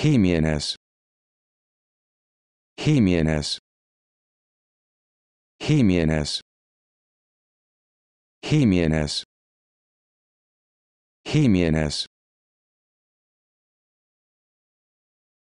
Jimenez Jimenez Jimenez Jimenez Jimenez